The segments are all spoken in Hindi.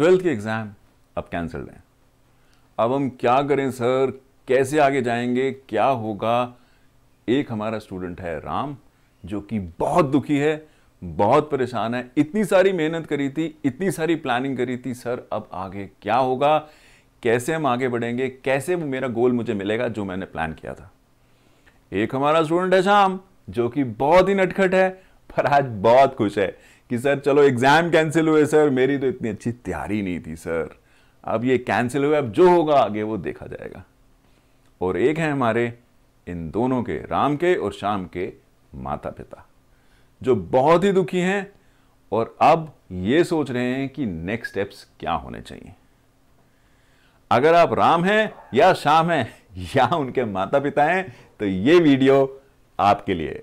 ट्वेल्थ के एग्ज़ाम अब कैंसल हैं अब हम क्या करें सर कैसे आगे जाएंगे क्या होगा एक हमारा स्टूडेंट है राम जो कि बहुत दुखी है बहुत परेशान है इतनी सारी मेहनत करी थी इतनी सारी प्लानिंग करी थी सर अब आगे क्या होगा कैसे हम आगे बढ़ेंगे कैसे मेरा गोल मुझे मिलेगा जो मैंने प्लान किया था एक हमारा स्टूडेंट है शाम जो कि बहुत ही नटखट है पर आज बहुत खुश है कि सर चलो एग्ज़ाम कैंसिल हुए सर मेरी तो इतनी अच्छी तैयारी नहीं थी सर अब ये कैंसिल हुए अब जो होगा आगे वो देखा जाएगा और एक है हमारे इन दोनों के राम के और शाम के माता पिता जो बहुत ही दुखी हैं और अब ये सोच रहे हैं कि नेक्स्ट स्टेप्स क्या होने चाहिए अगर आप राम हैं या शाम हैं या उनके माता पिता हैं तो ये वीडियो आपके लिए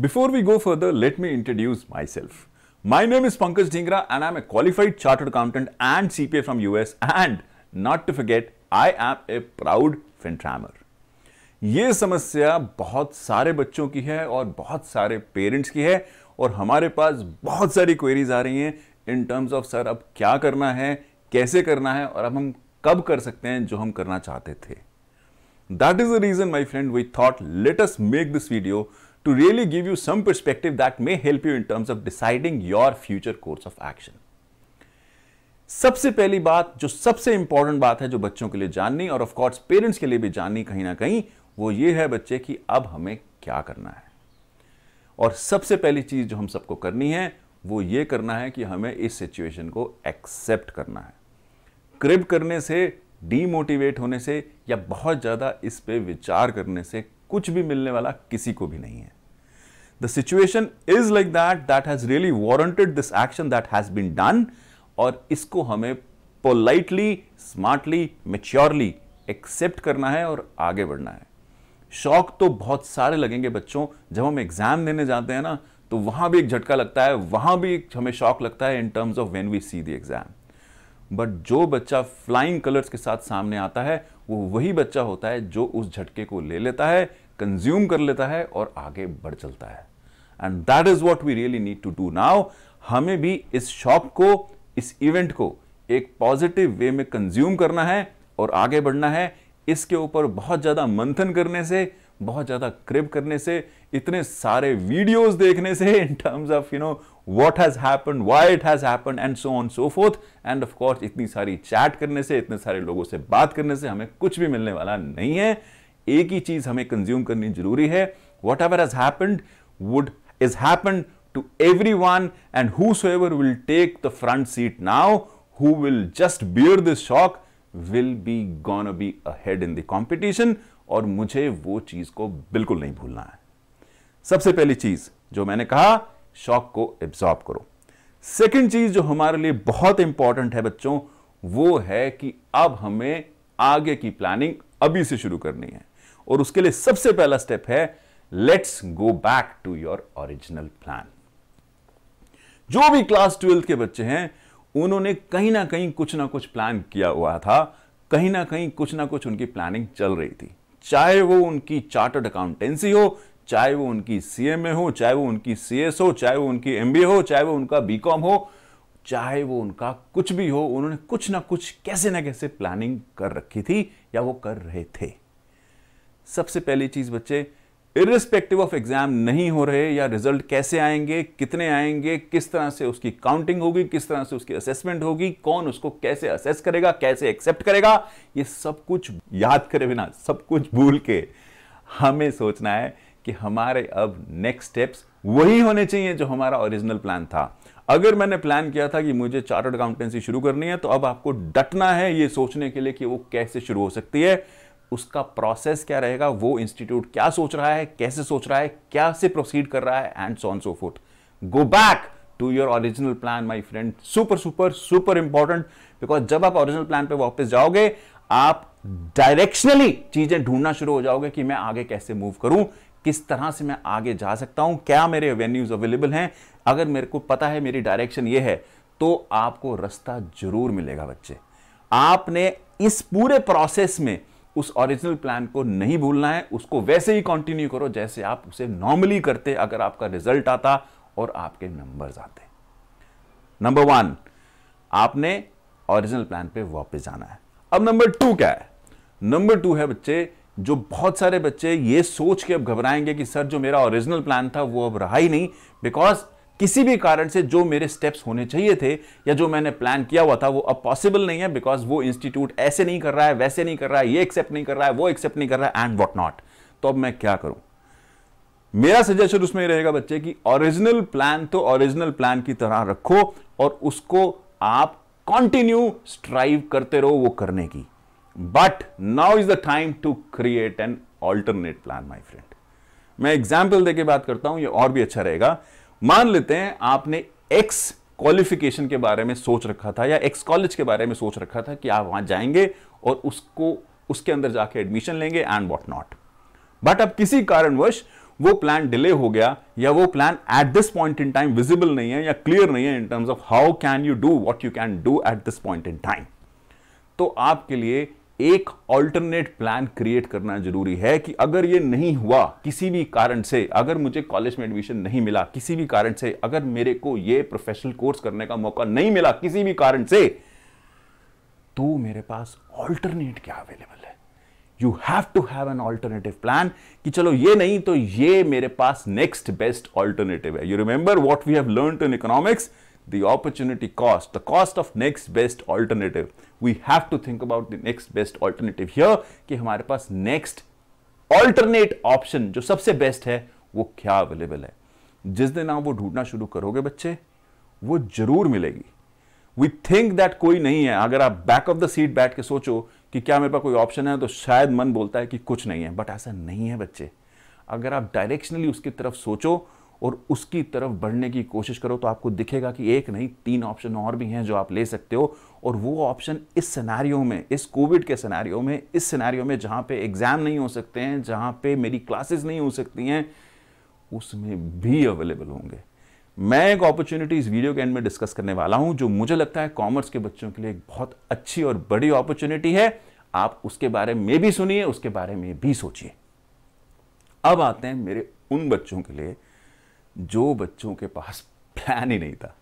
Before we go further, let me introduce myself. My name is Pankaj Dhingra and I'm a qualified chartered accountant and CPA from US and not to forget, I am a proud Fintrammer. ये समस्या बहुत सारे बच्चों की है और बहुत सारे पेरेंट्स की है और हमारे पास बहुत सारी क्वेरीज आ रही हैं इन टर्म्स ऑफ सर अब क्या करना है कैसे करना है और अब हम कब कर सकते हैं जो हम करना चाहते थे that is the reason my friend we thought let us make this video to really give you some perspective that may help you in terms of deciding your future course of action. सबसे पहली बात जो सबसे इंपॉर्टेंट बात है जो बच्चों के लिए जाननी और ऑफ कोर्स पेरेंट्स के लिए भी जाननी कहीं ना कहीं वो ये है बच्चे कि अब हमें क्या करना है और सबसे पहली चीज जो हम सबको करनी है वो ये करना है कि हमें इस सिचुएशन को एक्सेप्ट करना है क्रिब करने से डीमोटिवेट होने से या बहुत ज़्यादा इस पर विचार करने से कुछ भी मिलने वाला किसी को भी नहीं है the situation is like that that has really warranted this action that has been done और इसको हमें पोलाइटली स्मार्टली मेच्योरली एक्सेप्ट करना है और आगे बढ़ना है शौक तो बहुत सारे लगेंगे बच्चों जब हम एग्जाम देने जाते हैं ना तो वहां भी एक झटका लगता है वहां भी हमें शौक लगता है in terms of when we see the exam but जो बच्चा फ्लाइंग कलर्स के साथ सामने आता है वो वही बच्चा होता है जो उस झटके को ले लेता है कंज्यूम कर लेता है और आगे बढ़ चलता है and that is what we really need to do now हमें भी इस शॉप को इस इवेंट को एक पॉजिटिव वे में कंज्यूम करना है और आगे बढ़ना है इसके ऊपर बहुत ज़्यादा मंथन करने से बहुत ज़्यादा क्रिप करने से इतने सारे वीडियोस देखने से in terms of you know what has happen why it has happen and so on so forth and of course इतनी सारी चैट करने से इतने सारे लोगों से बात करने से हमें कुछ भी मिलने वाला नहीं है एक ही चीज हमें कंज्यूम करनी जरूरी है whatever has happened would is happened to everyone and whoever will take the front seat now who will just bear this shock will be gone be ahead in the competition और मुझे वो चीज को बिल्कुल नहीं भूलना है सबसे पहली चीज जो मैंने कहा शॉक को एब्सॉर्ब करो सेकेंड चीज जो हमारे लिए बहुत इंपॉर्टेंट है बच्चों वो है कि अब हमें आगे की प्लानिंग अभी से शुरू करनी है और उसके लिए सबसे पहला स्टेप है let's go back to your original plan जो भी क्लास ट्वेल्थ के बच्चे हैं उन्होंने कहीं ना कहीं कुछ ना कुछ प्लान किया हुआ था कहीं ना कहीं कुछ ना कुछ उनकी प्लानिंग चल रही थी चाहे वो उनकी चार्टर्ड अकाउंटेंसी हो चाहे वो उनकी सीएमए हो चाहे वो उनकी सीएस हो चाहे वो उनकी एमबीए हो चाहे वो उनका बीकॉम हो चाहे वो उनका कुछ भी हो उन्होंने कुछ ना कुछ कैसे ना कैसे प्लानिंग कर रखी थी या वो कर रहे थे सबसे पहली चीज़ बच्चे इरिस्पेक्टिव ऑफ एग्जाम नहीं हो रहे या रिजल्ट कैसे आएंगे कितने आएंगे किस तरह से उसकी काउंटिंग होगी किस तरह से उसकी असेसमेंट होगी कौन उसको कैसे असेस करेगा कैसे एक्सेप्ट करेगा ये सब कुछ याद करे बिना सब कुछ भूल के हमें सोचना है कि हमारे अब नेक्स्ट स्टेप्स वही होने चाहिए जो हमारा ओरिजिनल प्लान था अगर मैंने प्लान किया था कि मुझे चार्टर्ड अकाउंटेंसी शुरू करनी है तो अब आपको डटना है ये सोचने के लिए कि वो कैसे शुरू हो सकती है उसका प्रोसेस क्या रहेगा वो इंस्टीट्यूट क्या सोच रहा है कैसे सोच रहा है क्या से प्रोसीड कर रहा है and so on so forth go back to your original plan my friend super super super important because जब आप ओरिजिनल प्लान पर वापस जाओगे आप डायरेक्शनली चीजें ढूंढना शुरू हो जाओगे कि मैं आगे कैसे मूव करूं किस तरह से मैं आगे जा सकता हूं क्या मेरे एवेन्यूज अवेलेबल हैं अगर मेरे को पता है मेरी डायरेक्शन ये है तो आपको रास्ता जरूर मिलेगा बच्चे आपने इस पूरे प्रोसेस में उस ओरिजिनल प्लान को नहीं भूलना है उसको वैसे ही कंटिन्यू करो जैसे आप उसे नॉर्मली करते अगर आपका रिजल्ट आता और आपके नंबर्स आते नंबर वन आपने ओरिजिनल प्लान पे वापस जाना है अब नंबर टू क्या है नंबर टू है बच्चे जो बहुत सारे बच्चे ये सोच के अब घबराएंगे कि सर जो मेरा ओरिजिनल प्लान था वो अब रहा ही नहीं बिकॉज किसी भी कारण से जो मेरे स्टेप्स होने चाहिए थे या जो मैंने प्लान किया हुआ था वो अब पॉसिबल नहीं है बिकॉज वो इंस्टीट्यूट ऐसे नहीं कर रहा है वैसे नहीं कर रहा है ये एक्सेप्ट नहीं कर रहा है वो एक्सेप्ट नहीं कर रहा है एंड वॉट नॉट तो अब मैं क्या करूं मेरा सजेशन उसमें रहेगा बच्चे की ओरिजिनल प्लान तो ओरिजिनल प्लान की तरह रखो और उसको आप कंटिन्यू स्ट्राइव करते रहो वो करने की but now is the time to create an alternate plan my friend मैं एग्जाम्पल देके बात करता हूं ये और भी अच्छा रहेगा मान लेते हैं आपने एक्स क्वालिफिकेशन के बारे में सोच रखा था या एक्स कॉलेज के बारे में सोच रखा था कि आप वहां जाएंगे और उसको उसके अंदर जाके एडमिशन लेंगे एंड वॉट नॉट बट अब किसी कारणवश वो प्लान डिले हो गया या वो plan at this point in time visible नहीं है या क्लियर नहीं है in terms of how can you do what you can do at this point in time तो आपके लिए एक ऑल्टरनेट प्लान क्रिएट करना जरूरी है कि अगर ये नहीं हुआ किसी भी कारण से अगर मुझे कॉलेज में एडमिशन नहीं मिला किसी भी कारण से अगर मेरे को ये प्रोफेशनल कोर्स करने का मौका नहीं मिला किसी भी कारण से तो मेरे पास ऑल्टरनेट क्या अवेलेबल है you have to have an alternative plan कि चलो ये नहीं तो ये मेरे पास नेक्स्ट बेस्ट ऑल्टरनेटिव है you remember what we have learn in economics the opportunity cost, the cost of next best alternative. We have to think about the next best alternative here कि हमारे पास next alternate option जो सबसे best है वो क्या available है जिस दिन आप वो ढूंढना शुरू करोगे बच्चे वो जरूर मिलेगी वी थिंक दैट कोई नहीं है अगर आप बैक ऑफ द सीट बैठ के सोचो कि क्या मेरे पास कोई ऑप्शन है तो शायद मन बोलता है कि कुछ नहीं है बट ऐसा नहीं है बच्चे अगर आप डायरेक्शनली उसकी तरफ सोचो और उसकी तरफ बढ़ने की कोशिश करो तो आपको दिखेगा कि एक नहीं तीन ऑप्शन और भी हैं जो आप ले सकते हो और वो ऑप्शन इस सिनेरियो में इस कोविड के सिनेरियो में इस सिनेरियो में जहां पे एग्ज़ाम नहीं हो सकते हैं जहां पे मेरी क्लासेस नहीं हो सकती हैं उसमें भी अवेलेबल होंगे मैं एक अपॉर्चुनिटी इस वीडियो के एंड में डिस्कस करने वाला हूं जो मुझे लगता है कॉमर्स के बच्चों के लिए एक बहुत अच्छी और बड़ी अपॉर्चुनिटी है आप उसके बारे में भी सुनिए उसके बारे में भी सोचिए अब आते हैं मेरे उन बच्चों के लिए जो बच्चों के पास प्लान ही नहीं था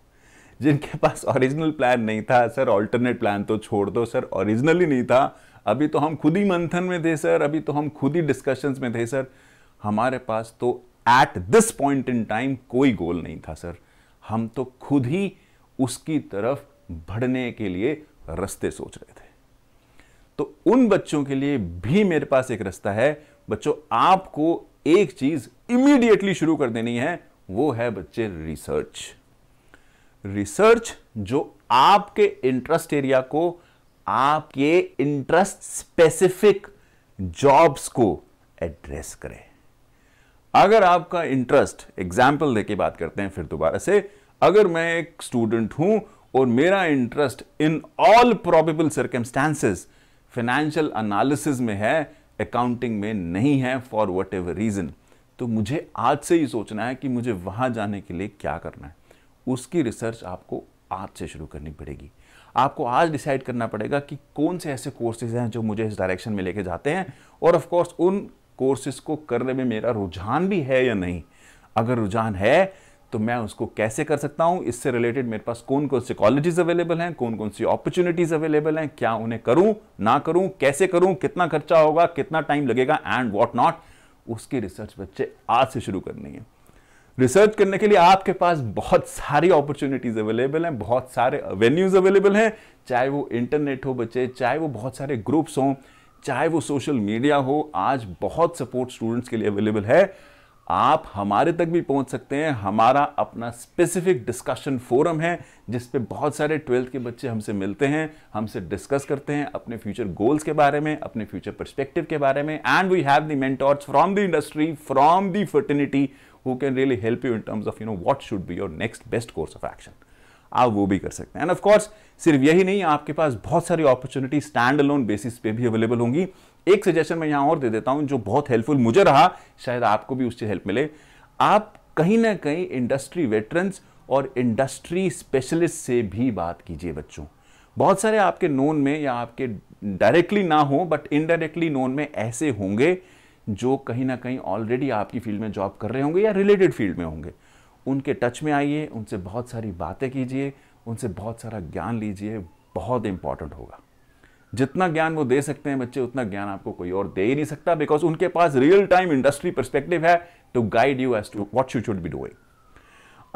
जिनके पास ओरिजिनल प्लान नहीं था सर ऑल्टरनेट प्लान तो छोड़ दो सर ओरिजिनल ही नहीं था अभी तो हम खुद ही मंथन में थे सर अभी तो हम खुद ही डिस्कशंस में थे सर हमारे पास तो at this point in time कोई गोल नहीं था सर हम तो खुद ही उसकी तरफ बढ़ने के लिए रस्ते सोच रहे थे तो उन बच्चों के लिए भी मेरे पास एक रास्ता है बच्चों आपको एक चीज इमीडिएटली शुरू कर देनी है वो है बच्चे रिसर्च रिसर्च जो आपके इंटरेस्ट एरिया को आपके इंटरेस्ट स्पेसिफिक जॉब्स को एड्रेस करे अगर आपका इंटरेस्ट एग्जाम्पल देके बात करते हैं फिर दोबारा से अगर मैं एक स्टूडेंट हूं और मेरा interest in all probable circumstances financial analysis में है अकाउंटिंग में नहीं है फॉर वट एवर रीजन तो मुझे आज से ही सोचना है कि मुझे वहां जाने के लिए क्या करना है उसकी रिसर्च आपको आज से शुरू करनी पड़ेगी आपको आज डिसाइड करना पड़ेगा कि कौन से ऐसे कोर्सेज हैं जो मुझे इस डायरेक्शन में लेके जाते हैं और ऑफ कोर्स उन कोर्सेज को करने में मेरा रुझान भी है या नहीं अगर रुझान है तो मैं उसको कैसे कर सकता हूं इससे रिलेटेड मेरे पास कौन कौन से कॉलेजेस अवेलेबल हैं कौन कौन सी अपॉर्चुनिटीज़ अवेलेबल हैं क्या उन्हें करूँ ना करूँ कैसे करूँ कितना खर्चा होगा कितना टाइम लगेगा एंड वॉट नॉट उसकी रिसर्च बच्चे आज से शुरू करनी है रिसर्च करने के लिए आपके पास बहुत सारी अपॉर्चुनिटीज़ अवेलेबल हैं बहुत सारे वेन्यूज़ अवेलेबल हैं चाहे वो इंटरनेट हो बच्चे चाहे वो बहुत सारे ग्रुप्स हों चाहे वो सोशल मीडिया हो आज बहुत सपोर्ट स्टूडेंट्स के लिए अवेलेबल है आप हमारे तक भी पहुंच सकते हैं हमारा अपना स्पेसिफिक डिस्कशन फोरम है जिस पे बहुत सारे ट्वेल्थ के बच्चे हमसे मिलते हैं हमसे डिस्कस करते हैं अपने फ्यूचर गोल्स के बारे में अपने फ्यूचर पर्सपेक्टिव के बारे में and we have the mentors from the industry from the fraternity who can really help you in terms of you know what should be your next best course of action आप वो भी कर सकते हैं एंड ऑफ कोर्स सिर्फ यही नहीं आपके पास बहुत सारी अपॉर्चुनिटी स्टैंड अलोन बेसिस पे भी अवेलेबल होंगी एक सजेशन मैं यहाँ और दे देता हूँ जो बहुत हेल्पफुल मुझे रहा शायद आपको भी उससे हेल्प मिले आप कहीं ना कहीं इंडस्ट्री वेटरन्स और इंडस्ट्री स्पेशलिस्ट से भी बात कीजिए बच्चों बहुत सारे आपके नोन में या आपके डायरेक्टली ना हो बट इनडायरेक्टली नोन में ऐसे होंगे जो कहीं ना कहीं ऑलरेडी आपकी फील्ड में जॉब कर रहे होंगे या रिलेटेड फील्ड में होंगे उनके टच में आइए उनसे बहुत सारी बातें कीजिए उनसे बहुत सारा ज्ञान लीजिए बहुत इंपॉर्टेंट होगा जितना ज्ञान वो दे सकते हैं बच्चे उतना ज्ञान आपको कोई और दे ही नहीं सकता बिकॉज उनके पास रियल टाइम इंडस्ट्री परस्पेक्टिव है to guide you as to what you should be doing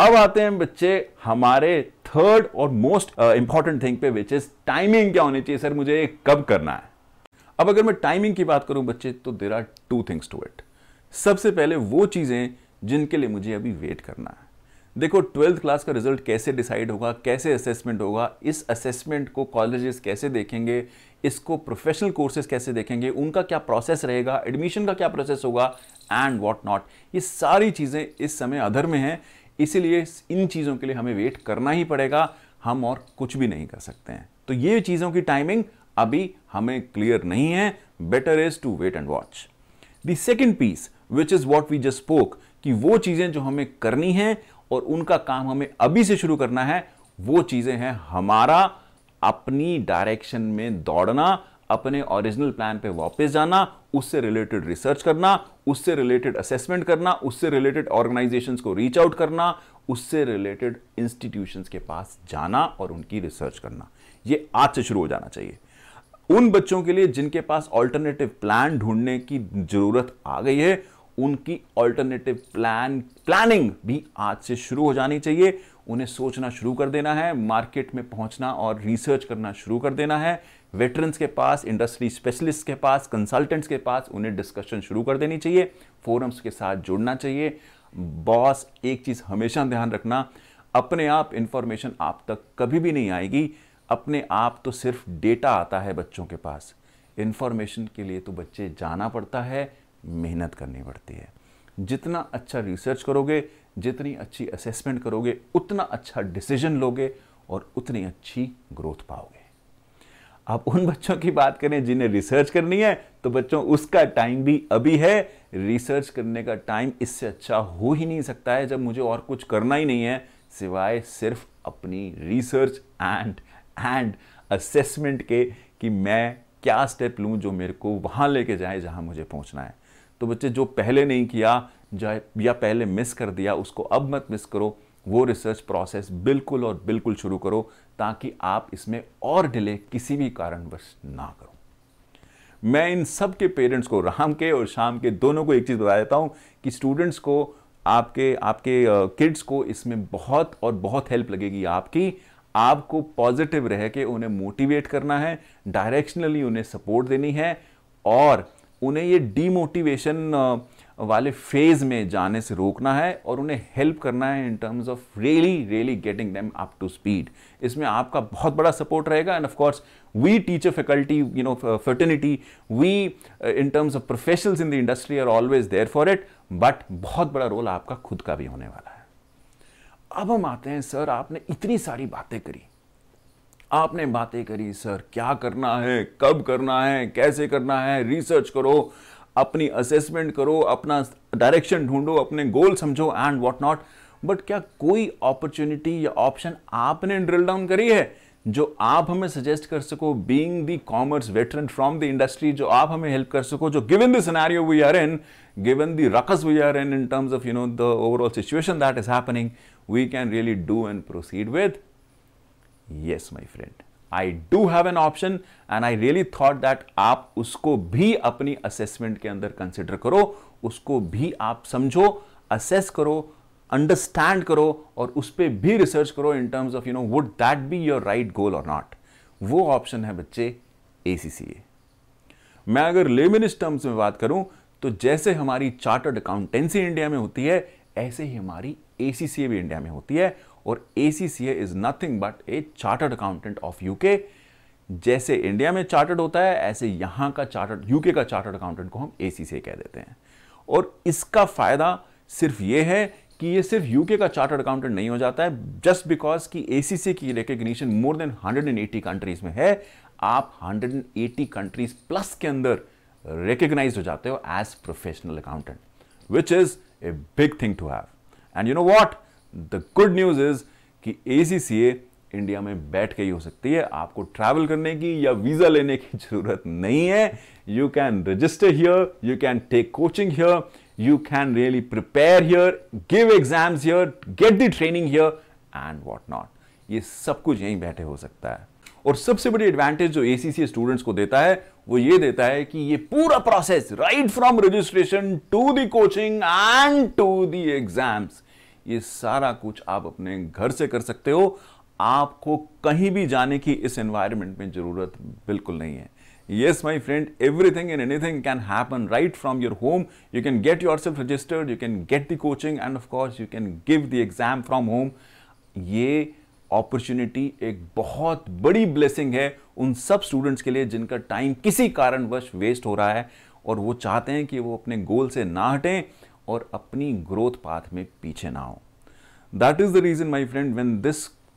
अब आते हैं बच्चे हमारे थर्ड और मोस्ट इंपॉर्टेंट थिंग पे विच इज टाइमिंग क्या होनी चाहिए सर मुझे कब करना है अब अगर मैं टाइमिंग की बात करूं बच्चे तो there are two things to it सबसे पहले वो चीजें जिनके लिए मुझे अभी वेट करना है देखो ट्वेल्थ क्लास का रिजल्ट कैसे डिसाइड होगा कैसे असेसमेंट होगा इस असेसमेंट को कॉलेजेस कैसे देखेंगे इसको प्रोफेशनल कोर्सेज कैसे देखेंगे उनका क्या प्रोसेस रहेगा एडमिशन का क्या प्रोसेस होगा एंड वॉट नॉट ये सारी चीज़ें इस समय अधर में हैं इसीलिए इन चीज़ों के लिए हमें वेट करना ही पड़ेगा हम और कुछ भी नहीं कर सकते हैं तो ये चीज़ों की टाइमिंग अभी हमें क्लियर नहीं है better is to wait and watch the second piece which is what we just spoke कि वो चीज़ें जो हमें करनी हैं और उनका काम हमें अभी से शुरू करना है वो चीज़ें हैं हमारा अपनी डायरेक्शन में दौड़ना अपने ओरिजिनल प्लान पे वापस जाना उससे रिलेटेड रिसर्च करना उससे रिलेटेड असेसमेंट करना उससे रिलेटेड ऑर्गेनाइजेशंस को रीच आउट करना उससे रिलेटेड इंस्टीट्यूशंस के पास जाना और उनकी रिसर्च करना ये आज से शुरू हो जाना चाहिए उन बच्चों के लिए जिनके पास ऑल्टरनेटिव प्लान ढूंढने की जरूरत आ गई है उनकी ऑल्टरनेटिव प्लान प्लानिंग भी आज से शुरू हो जानी चाहिए उन्हें सोचना शुरू कर देना है मार्केट में पहुंचना और रिसर्च करना शुरू कर देना है वेटरन्स के पास इंडस्ट्री स्पेशलिस्ट के पास कंसल्टेंट्स के पास उन्हें डिस्कशन शुरू कर देनी चाहिए फोरम्स के साथ जुड़ना चाहिए बॉस एक चीज़ हमेशा ध्यान रखना अपने आप इंफॉर्मेशन आप तक कभी भी नहीं आएगी अपने आप तो सिर्फ डेटा आता है बच्चों के पास इन्फॉर्मेशन के लिए तो बच्चे जाना पड़ता है मेहनत करनी पड़ती है जितना अच्छा रिसर्च करोगे जितनी अच्छी असेसमेंट करोगे उतना अच्छा डिसीजन लोगे और उतनी अच्छी ग्रोथ पाओगे आप उन बच्चों की बात करें जिन्हें रिसर्च करनी है तो बच्चों उसका टाइम भी अभी है रिसर्च करने का टाइम इससे अच्छा हो ही नहीं सकता है जब मुझे और कुछ करना ही नहीं है सिवाय सिर्फ अपनी रिसर्च एंड एंड असेसमेंट के कि मैं क्या स्टेप लूँ जो मेरे को वहाँ लेके जाए जहाँ मुझे पहुँचना है तो बच्चे जो पहले नहीं किया या पहले मिस कर दिया उसको अब मत मिस करो वो रिसर्च प्रोसेस बिल्कुल और बिल्कुल शुरू करो ताकि आप इसमें और डिले किसी भी कारणवश ना करो मैं इन सब के पेरेंट्स को राम के और शाम के दोनों को एक चीज़ बता देता हूँ कि स्टूडेंट्स को आपके आपके किड्स को इसमें बहुत और बहुत हेल्प लगेगी आपकी आपको पॉजिटिव रह के उन्हें मोटिवेट करना है डायरेक्शनली उन्हें सपोर्ट देनी है और उन्हें ये डीमोटिवेशन वाले फेज में जाने से रोकना है और उन्हें हेल्प करना है in terms of really really getting them up to speed इसमें आपका बहुत बड़ा सपोर्ट रहेगा and of course we teacher faculty you know fraternity we in terms of professionals in the industry are always there for it but बहुत बड़ा रोल आपका खुद का भी होने वाला है अब हम आते हैं सर आपने इतनी सारी बातें करी आपने बातें करी सर क्या करना है कब करना है कैसे करना है रिसर्च करो अपनी असेसमेंट करो अपना डायरेक्शन ढूंढो अपने गोल समझो एंड वॉट नॉट बट क्या कोई अपॉर्चुनिटी या ऑप्शन आपने ड्रिल डाउन करी है जो आप हमें सजेस्ट कर सको being the commerce veteran from the industry जो आप हमें हेल्प कर सको जो given the scenario we are in given the ruckus we are in in terms of you know the overall situation that is happening we can really do and proceed with yes my friend I do have an option and I really thought that आप उसको भी अपनी असेसमेंट के अंदर कंसिडर करो उसको भी आप समझो असेस करो अंडरस्टैंड करो और उस पर भी रिसर्च करो in terms of you know would that be your right goal और नॉट वो ऑप्शन है बच्चे ए मैं अगर लेमिनिस्ट टर्म्स में बात करूं तो जैसे हमारी चार्टर्ड अकाउंटेंसी इंडिया में होती है ऐसे ही हमारी ए भी इंडिया में होती है और A is nothing but a chartered accountant of UK जैसे इंडिया में चार्टर्ड होता है ऐसे यहां का चार्टर्ड यूके का चार्टर्ड अकाउंटेंट को हम ए कह देते हैं और इसका फायदा सिर्फ ये है कि ये सिर्फ यूके का चार्टर्ड अकाउंटेंट नहीं हो जाता है जस्ट बिकॉज कि एसीसी की recognition more than hundred and eighty countries में है आप hundred and eighty countries plus के अंदर रिकग्नाइज हो जाते हो as professional accountant which is a big thing to have and you know what the good news is कि ए इंडिया में बैठ के ही हो सकती है आपको ट्रैवल करने की या वीज़ा लेने की ज़रूरत नहीं है you can register here you can take coaching here you can really prepare here give exams here get the training here and what not ये सब कुछ यहीं बैठे हो सकता है और सबसे बड़ी एडवांटेज जो ए स्टूडेंट्स को देता है वो ये देता है कि ये पूरा process right from registration to the coaching and to the exams ये सारा कुछ आप अपने घर से कर सकते हो आपको कहीं भी जाने की इस एनवायरनमेंट में जरूरत बिल्कुल नहीं है yes my friend every thing everything any thing can happen right from your home you can get yourself registered you can get the coaching and of course you can give the exam from home ये अपॉर्चुनिटी एक बहुत बड़ी ब्लेसिंग है उन सब स्टूडेंट्स के लिए जिनका टाइम किसी कारणवश वेस्ट हो रहा है और वो चाहते हैं कि वो अपने गोल से ना हटें और अपनी ग्रोथ पाथ में पीछे ना हो that is the reason my friend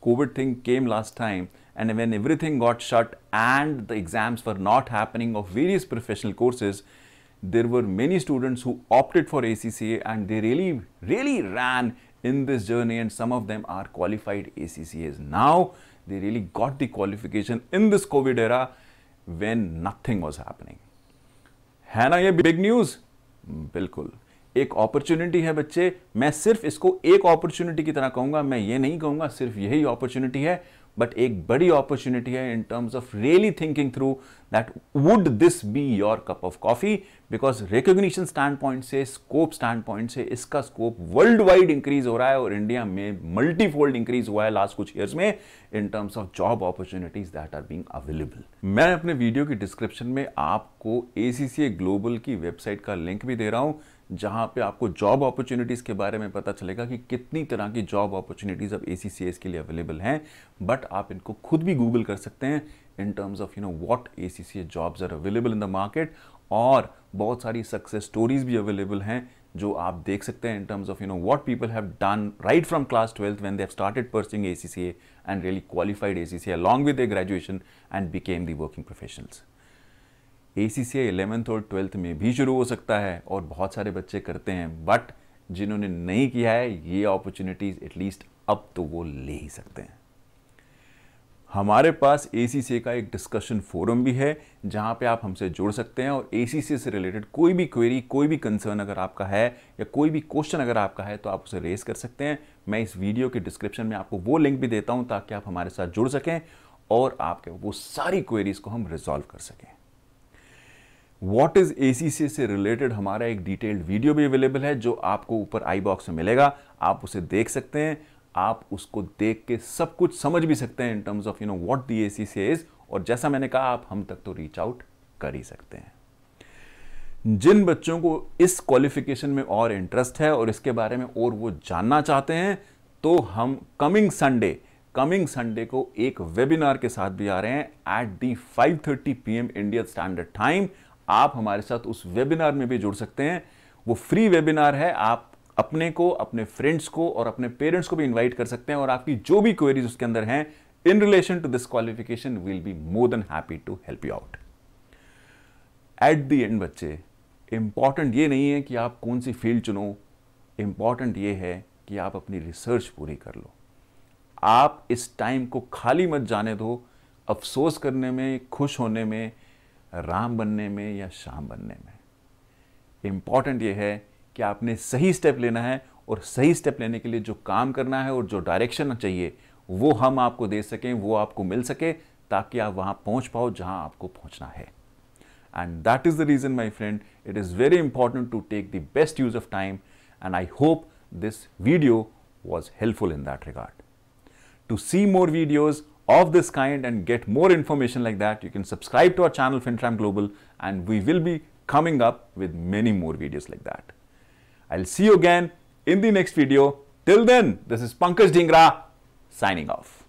COVID thing came last time and when everything got shut and the exams were not happening of various professional courses, there were many students who opted for ACCA and they really, really ran in this journey and some of them are qualified ACCAs. Now they really got the qualification in this COVID era when nothing was happening. है ना ये बिग न्यूज़ बिल्कुल एक अपॉर्चुनिटी है बच्चे मैं सिर्फ इसको एक अपॉर्चुनिटी की तरह कहूंगा मैं ये नहीं कहूंगा सिर्फ यही अपॉर्चुनिटी है बट एक बड़ी अपॉर्चुनिटी है in terms of really thinking through that would this be your cup of coffee because recognition standpoint से स्कोप स्टैंड पॉइंट से इसका स्कोप वर्ल्ड वाइड इंक्रीज हो रहा है और इंडिया में मल्टीफोल्ड इंक्रीज हुआ है लास्ट कुछ ईयर्स में in terms of job opportunities that are being available मैं अपने वीडियो की डिस्क्रिप्शन में आपको ए ग्लोबल की वेबसाइट का लिंक भी दे रहा हूँ जहाँ पे आपको जॉब अपॉर्चुनिटीज़ के बारे में पता चलेगा कि कितनी तरह की जॉब अपॉर्चुनिटीज़ अब ए के लिए अवेलेबल हैं बट आप इनको खुद भी गूगल कर सकते हैं in terms of you know what a jobs are available in the market और बहुत सारी सक्सेस स्टोरीज भी अवेलेबल हैं जो आप देख सकते हैं in terms of you know what people have done right from class twelfth when they have started pursuing A and really qualified A C C along with a graduation and became the working professionals A C C eleventh और ट्वेल्थ में भी शुरू हो सकता है और बहुत सारे बच्चे करते हैं बट जिन्होंने नहीं किया है ये अपॉर्चुनिटीज़ एटलीस्ट अब तो वो ले ही सकते हैं हमारे पास ए का एक डिस्कशन फोरम भी है जहाँ पे आप हमसे जुड़ सकते हैं और ए से रिलेटेड कोई भी क्वेरी कोई भी कंसर्न अगर आपका है या कोई भी क्वेश्चन अगर आपका है तो आप उसे रेस कर सकते हैं मैं इस वीडियो के डिस्क्रिप्शन में आपको वो लिंक भी देता हूँ ताकि आप हमारे साथ जुड़ सकें और आपके वो सारी क्वेरीज़ को हम रिजॉल्व कर सकें वॉट इज एसीसी से रिलेटेड हमारा एक डिटेल्ड वीडियो भी अवेलेबल है जो आपको ऊपर आई बॉक्स में मिलेगा आप उसे देख सकते हैं आप उसको देख के सब कुछ समझ भी सकते हैं in terms of you know what the ACC is और जैसा मैंने कहा आप हम तक तो रीच आउट कर ही सकते हैं जिन बच्चों को इस क्वालिफिकेशन में और इंटरेस्ट है और इसके बारे में और वो जानना चाहते हैं तो हम कमिंग संडे कमिंग संडे को एक वेबिनार के साथ भी आ रहे हैं at the 5:30 PM India standard time आप हमारे साथ उस वेबिनार में भी जुड़ सकते हैं वो फ्री वेबिनार है आप अपने को अपने फ्रेंड्स को और अपने पेरेंट्स को भी इनवाइट कर सकते हैं और आपकी जो भी क्वेरीज उसके अंदर हैं in relation to this qualification will be more than happy to help you out at the end बच्चे इंपॉर्टेंट ये नहीं है कि आप कौन सी फील्ड चुनो इंपॉर्टेंट ये है कि आप अपनी रिसर्च पूरी कर लो आप इस टाइम को खाली मत जाने दो अफसोस करने में खुश होने में राम बनने में या श्याम बनने में इंपॉर्टेंट यह है कि आपने सही स्टेप लेना है और सही स्टेप लेने के लिए जो काम करना है और जो डायरेक्शन चाहिए वो हम आपको दे सकें वो आपको मिल सके ताकि आप वहां पहुंच पाओ जहां आपको पहुंचना है and that is the reason my friend it is very important to take the best use of time and I hope this video was helpful in that regard to see more videos of this kind and get more information like that, you can subscribe to our channel FinTram Global and we will be coming up with many more videos like that. I'll see you again in the next video. Till then, this is Pankaj Dingra signing off.